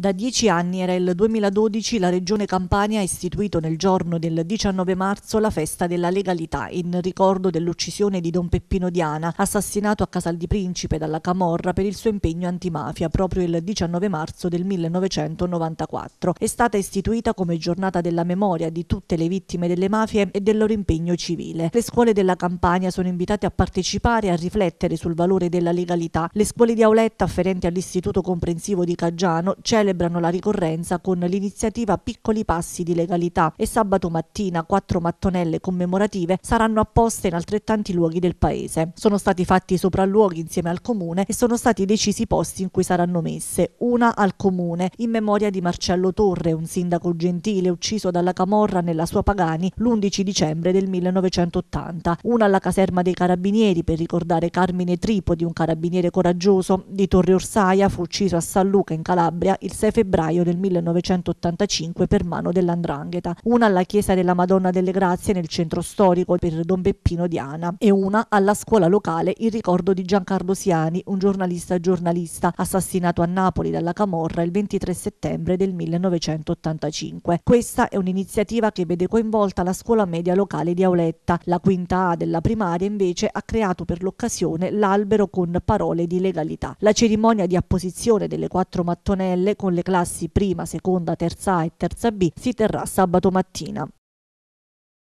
Da dieci anni era il 2012 la Regione Campania ha istituito nel giorno del 19 marzo la festa della legalità in ricordo dell'uccisione di Don Peppino Diana, assassinato a Casal di Principe dalla Camorra per il suo impegno antimafia proprio il 19 marzo del 1994. È stata istituita come giornata della memoria di tutte le vittime delle mafie e del loro impegno civile. Le scuole della Campania sono invitate a partecipare e a riflettere sul valore della legalità. Le scuole di Auletta afferenti all'Istituto Comprensivo di Caggiano celebrano celebrano la ricorrenza con l'iniziativa Piccoli Passi di Legalità e sabato mattina quattro mattonelle commemorative saranno apposte in altrettanti luoghi del paese. Sono stati fatti sopralluoghi insieme al comune e sono stati decisi i posti in cui saranno messe, una al comune in memoria di Marcello Torre, un sindaco gentile ucciso dalla Camorra nella sua Pagani l'11 dicembre del 1980, una alla caserma dei carabinieri per ricordare Carmine Tripodi, un carabiniere coraggioso di Torre Orsaia, fu ucciso a San Luca in Calabria il 6 febbraio del 1985 per mano dell'Andrangheta, una alla chiesa della Madonna delle Grazie nel centro storico per Don Peppino Diana e una alla scuola locale in ricordo di Giancarlo Siani, un giornalista giornalista assassinato a Napoli dalla Camorra il 23 settembre del 1985. Questa è un'iniziativa che vede coinvolta la scuola media locale di Auletta. La quinta A della primaria invece ha creato per l'occasione l'albero con parole di legalità. La cerimonia di apposizione delle quattro mattonelle con con le classi prima, seconda, terza A e terza B si terrà sabato mattina.